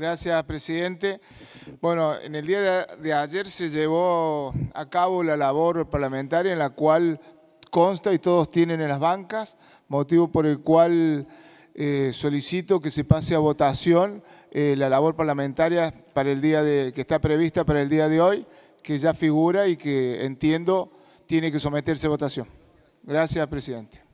Gracias, presidente. Bueno, en el día de ayer se llevó a cabo la labor parlamentaria en la cual consta y todos tienen en las bancas, motivo por el cual eh, solicito que se pase a votación eh, la labor parlamentaria para el día de, que está prevista para el día de hoy, que ya figura y que entiendo tiene que someterse a votación. Gracias, presidente.